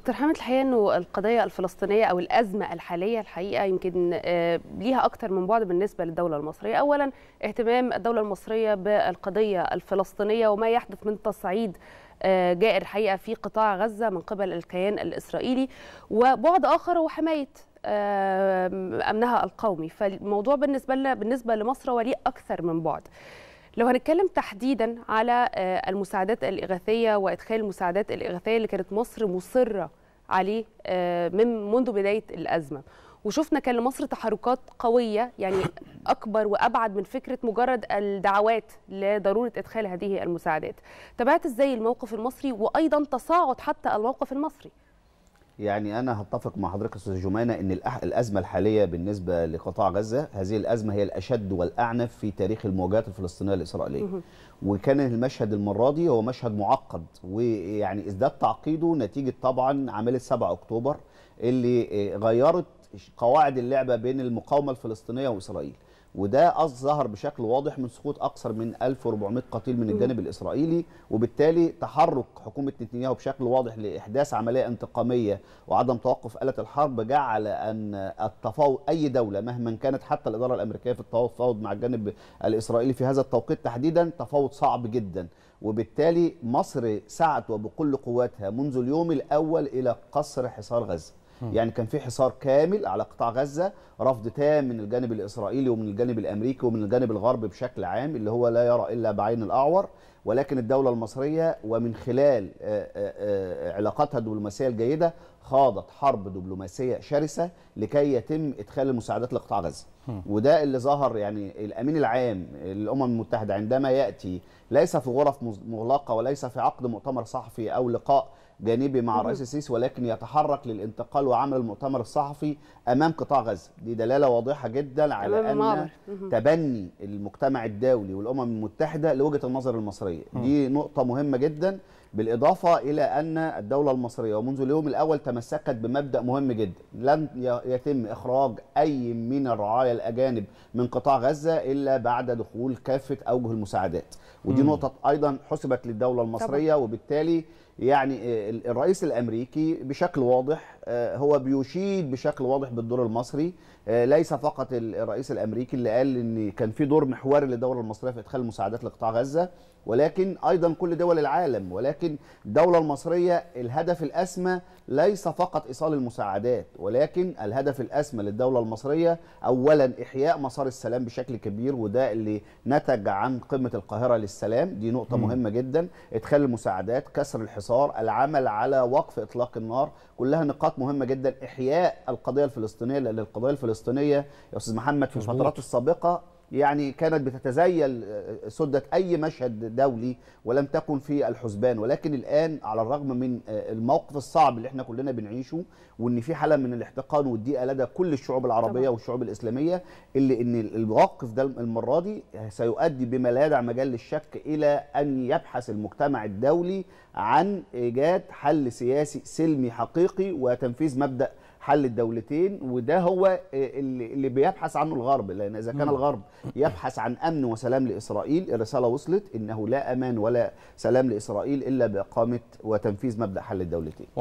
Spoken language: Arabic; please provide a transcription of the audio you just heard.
دكتور حامد الحقيقه انه القضيه الفلسطينيه او الازمه الحاليه الحقيقه يمكن آه، ليها اكثر من بعد بالنسبه للدوله المصريه، اولا اهتمام الدوله المصريه بالقضيه الفلسطينيه وما يحدث من تصعيد آه، جائر الحقيقه في قطاع غزه من قبل الكيان الاسرائيلي، وبعد اخر هو حمايه آه، امنها القومي، فالموضوع بالنسبه لنا بالنسبه لمصر وليه اكثر من بعد. لو هنتكلم تحديدا على آه، المساعدات الإغاثية وإدخال المساعدات الإغاثية اللي كانت مصر مصرة عليه آه، من منذ بداية الأزمة وشفنا كان لمصر تحركات قوية يعني أكبر وأبعد من فكرة مجرد الدعوات لضرورة إدخال هذه المساعدات تابعت إزاي الموقف المصري وأيضا تصاعد حتى الموقف المصري يعني انا هتفق مع حضرتك استاذ جمانه ان الازمه الحاليه بالنسبه لقطاع غزه هذه الازمه هي الاشد والاعنف في تاريخ المواجهات الفلسطينيه الاسرائيليه وكان المشهد المره دي هو مشهد معقد ويعني ازداد تعقيده نتيجه طبعا عمليه 7 اكتوبر اللي آه، غيرت قواعد اللعبه بين المقاومه الفلسطينيه واسرائيل وده ظهر بشكل واضح من سقوط اكثر من 1400 قتيل من الجانب الاسرائيلي وبالتالي تحرك حكومه نتنياهو بشكل واضح لاحداث عمليه انتقاميه وعدم توقف آلة الحرب جعل ان التفاوض اي دوله مهما كانت حتى الاداره الامريكيه في التفاوض مع الجانب الاسرائيلي في هذا التوقيت تحديدا تفاوض صعب جدا وبالتالي مصر سعت وبكل قواتها منذ اليوم الاول الى قصر حصار غزه يعني كان في حصار كامل على قطاع غزه رفض تام من الجانب الاسرائيلي ومن الجانب الامريكي ومن الجانب الغربي بشكل عام اللي هو لا يرى الا بعين الاعور ولكن الدوله المصريه ومن خلال آه، آه، آه، علاقاتها الدبلوماسيه الجيده خاضت حرب دبلوماسيه شرسه لكي يتم ادخال المساعدات لقطاع غزه وده اللي ظهر يعني الامين العام للامم المتحده عندما ياتي ليس في غرف مغلقه وليس في عقد مؤتمر صحفي او لقاء جانبي مع الرئيس السيسي ولكن يتحرك للانتقال وعمل المؤتمر الصحفي امام قطاع غزه دي دلاله واضحه جدا على ان تبني المجتمع الدولي والامم المتحده لوجهه النظر المصريه دي نقطه مهمه جدا بالإضافة إلى أن الدولة المصرية ومنذ اليوم الأول تمسكت بمبدأ مهم جدا لن يتم إخراج أي من الرعايا الأجانب من قطاع غزة إلا بعد دخول كافة أوجه المساعدات ودي مم. نقطة أيضا حسبت للدولة المصرية طبعا. وبالتالي يعني آه، الرئيس الامريكي بشكل واضح آه، هو بيشيد بشكل واضح بالدور المصري آه، ليس فقط الرئيس الامريكي اللي قال ان كان في دور محوري للدوله المصريه في ادخال المساعدات لقطاع غزه ولكن ايضا كل دول العالم ولكن الدوله المصريه الهدف الاسمى ليس فقط ايصال المساعدات ولكن الهدف الاسمى للدوله المصريه اولا احياء مسار السلام بشكل كبير وده اللي نتج عن قمه القاهره للسلام دي نقطه م. مهمه جدا ادخال المساعدات كسر الحصار الحصار العمل على وقف إطلاق النار كلها نقاط مهمة جدا إحياء القضية الفلسطينية لأن القضية الفلسطينية يا أستاذ محمد في الفترات السابقة يعني كانت بتتزيل سدة آه، آه، أي مشهد دولي ولم تكن في الحسبان ولكن الآن على الرغم من آه، الموقف الصعب اللي احنا كلنا بنعيشه وإن في حالة من الاحتقان والضيقة لدى كل الشعوب العربية طبعا. والشعوب الإسلامية اللي إن الموقف ده المرة دي سيؤدي بما لا يدع مجال للشك إلى أن يبحث المجتمع الدولي عن إيجاد حل سياسي سلمي حقيقي وتنفيذ مبدأ حل الدولتين وده هو اللي بيبحث عنه الغرب لان اذا كان الغرب يبحث عن امن وسلام لاسرائيل الرساله وصلت انه لا امان ولا سلام لاسرائيل الا باقامه وتنفيذ مبدا حل الدولتين